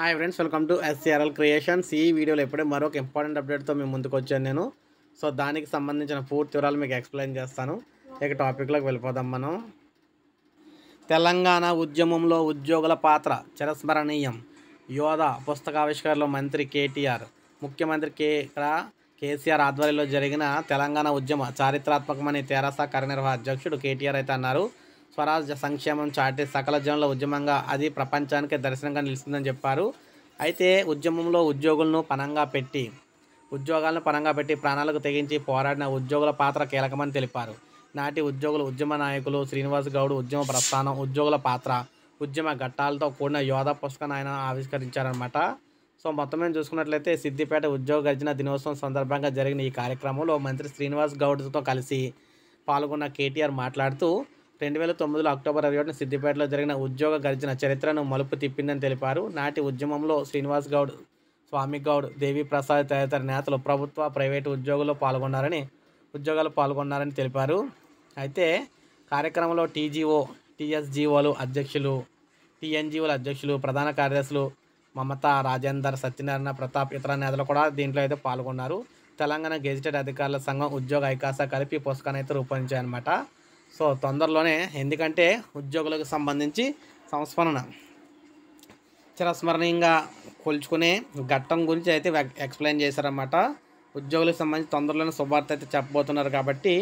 hi friends welcome to S C R L creations ఈ వీడియోలో ఎప్పుడే మరొక ఇంపార్టెంట్ అప్డేట్తో మేము ముందుకు వచ్చాను నేను సో దానికి సంబంధించిన పూర్తి వివరాలు మీకు ఎక్స్ప్లెయిన్ చేస్తాను ఇక టాపిక్లోకి వెళ్ళిపోదాం మనం తెలంగాణ ఉద్యమంలో ఉద్యోగుల పాత్ర చిరస్మరణీయం యోధ పుస్తకావిష్కరణలో మంత్రి కేటీఆర్ ముఖ్యమంత్రి కే కేసీఆర్ ఆధ్వర్యంలో జరిగిన తెలంగాణ ఉద్యమ చారిత్రాత్మకమని తెరాస కార్యనిర్వాహ అధ్యక్షుడు కేటీఆర్ అయితే అన్నారు స్వరాజ్య సంక్షేమం చాటే సకల జనుల ఉద్యమంగా అది ప్రపంచానికి దర్శనంగా నిలుస్తుందని చెప్పారు అయితే ఉద్యమంలో ఉద్యోగులను పనంగా పెట్టి ఉద్యోగాలను పనంగా పెట్టి ప్రాణాలకు తెగించి పోరాడిన ఉద్యోగుల పాత్ర కీలకమని తెలిపారు నాటి ఉద్యోగులు ఉద్యమ నాయకులు శ్రీనివాస్ గౌడ్ ఉద్యమ ప్రస్థానం ఉద్యోగుల పాత్ర ఉద్యమ ఘట్టాలతో కూడిన యోధ పుస్తకాన్ని ఆయన ఆవిష్కరించారనమాట సో మొత్తం మేము చూసుకున్నట్లయితే సిద్దిపేట ఉద్యోగ గర్జన దినోత్సవం సందర్భంగా జరిగిన ఈ కార్యక్రమంలో మంత్రి శ్రీనివాస్ గౌడ్తో కలిసి పాల్గొన్న కేటీఆర్ మాట్లాడుతూ రెండు వేల తొమ్మిదిలో అక్టోబర్ ఇరవై ఒకటిన సిద్దిపేటలో జరిగిన ఉద్యోగ గర్జన చరిత్రను మలుపు తిప్పిందని తెలిపారు నాటి ఉద్యమంలో శ్రీనివాస్ గౌడ్ స్వామి గౌడ్ ప్రసాద్ తదితర నేతలు ప్రభుత్వ ప్రైవేటు ఉద్యోగుల్లో పాల్గొన్నారని ఉద్యోగాలు పాల్గొన్నారని తెలిపారు అయితే కార్యక్రమంలో టీజీఓ టీఎస్జీఓలు అధ్యక్షులు టీఎన్జీఓల అధ్యక్షులు ప్రధాన కార్యదర్శులు మమత రాజేందర్ సత్యనారాయణ ప్రతాప్ ఇతర నేతలు కూడా దీంట్లో అయితే పాల్గొన్నారు తెలంగాణ గెజిటెడ్ అధికారుల సంఘం ఉద్యోగ ఐకాస కలిపి పుస్తకాన్ని అయితే రూపొందించాయన్నమాట సో తొందరలోనే ఎందుకంటే ఉద్యోగులకు సంబంధించి సంస్మరణ చిరస్మరణీయంగా కొలుచుకునే ఘట్టం గురించి అయితే ఎక్స్ప్లెయిన్ చేశారన్నమాట ఉద్యోగులకు సంబంధించి తొందరలోనే శుభార్త అయితే చెప్పబోతున్నారు కాబట్టి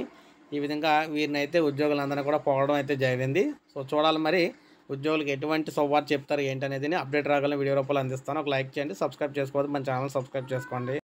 ఈ విధంగా వీరిని అయితే ఉద్యోగులందరినీ కూడా పోవడం అయితే జరిగింది సో చూడాలి మరి ఉద్యోగులకు ఎటువంటి శుభార్త చెప్తారు ఏంటనేది అప్డేట్ రాగలని వీడియో రూపాయలు అందిస్తాను ఒక లైక్ చేయండి సబ్స్క్రైబ్ చేసుకోవద్దు మన ఛానల్ సబ్స్క్రైబ్ చేసుకోండి